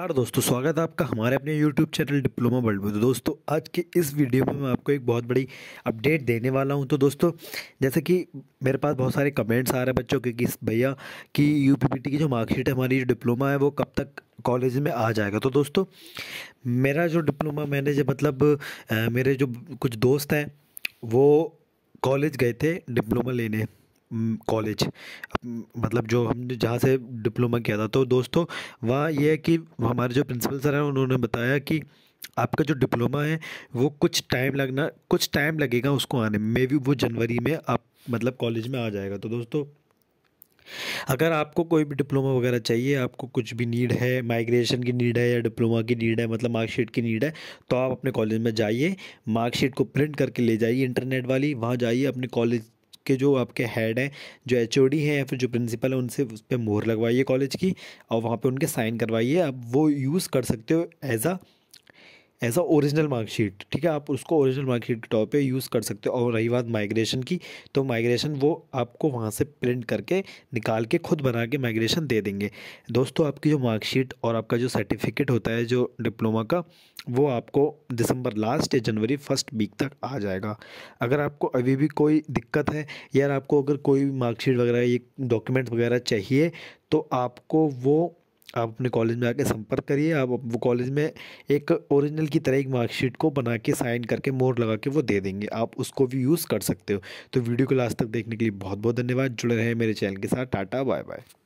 नमस्कार दोस्तों स्वागत है आपका हमारे अपने YouTube चैनल डिप्लोमा वर्ल्ड में तो दोस्तों आज के इस वीडियो में मैं आपको एक बहुत बड़ी अपडेट देने वाला हूं तो दोस्तों जैसे कि मेरे पास बहुत सारे कमेंट्स आ रहे हैं बच्चों के कि भैया कि यू की जो मार्कशीट है हमारी जो डिप्लोमा है वो कब तक कॉलेज में आ जाएगा तो दोस्तों मेरा जो डिप्लोमा मैंने जो मतलब मेरे जो कुछ दोस्त हैं वो कॉलेज गए थे डिप्लोमा लेने कॉलेज मतलब जो हमने जहाँ से डिप्लोमा किया था तो दोस्तों वहाँ ये है कि हमारे जो प्रिंसिपल सर हैं उन्होंने बताया कि आपका जो डिप्लोमा है वो कुछ टाइम लगना कुछ टाइम लगेगा उसको आने में मे भी वो जनवरी में आप मतलब कॉलेज में आ जाएगा तो दोस्तों अगर आपको कोई भी डिप्लोमा वगैरह चाहिए आपको कुछ भी नीड है माइग्रेशन की नीड है या डिप्लोमा की नीड है मतलब मार्कशीट की नीड है तो आप अपने कॉलेज में जाइए मार्कशीट को प्रिंट करके ले जाइए इंटरनेट वाली वहाँ जाइए अपने कॉलेज के जो आपके हेड है जो एच है या फिर जो प्रिंसिपल है उनसे उस पर मोहर लगवाइए कॉलेज की और वहाँ पर उनके साइन करवाइए आप वो यूज़ कर सकते हो as a as a original marksheet ठीक है आप उसको ओरिजिनल मार्कशीट के टॉप पे यूज़ कर सकते हो और रही बात माइग्रेशन की तो माइग्रेशन वो आपको वहाँ से प्रिंट करके निकाल के खुद बना के माइग्रेशन दे देंगे दोस्तों आपकी जो मार्कशीट और आपका जो सर्टिफिकेट होता है जो डिप्लोमा का वो आपको दिसंबर लास्ट या जनवरी फर्स्ट वीक तक आ जाएगा अगर आपको अभी भी कोई दिक्कत है यार आपको अगर कोई मार्कशीट वगैरह ये डॉक्यूमेंट वगैरह चाहिए तो आपको वो आप अपने कॉलेज में आके संपर्क करिए आप वो कॉलेज में एक ओरिजिनल की तरह एक मार्कशीट को बना के साइन करके मोर लगा के वो दे देंगे आप उसको भी यूज़ कर सकते हो तो वीडियो को लास्ट तक देखने के लिए बहुत बहुत धन्यवाद जुड़े रहे मेरे चैनल के साथ टाटा बाय बाय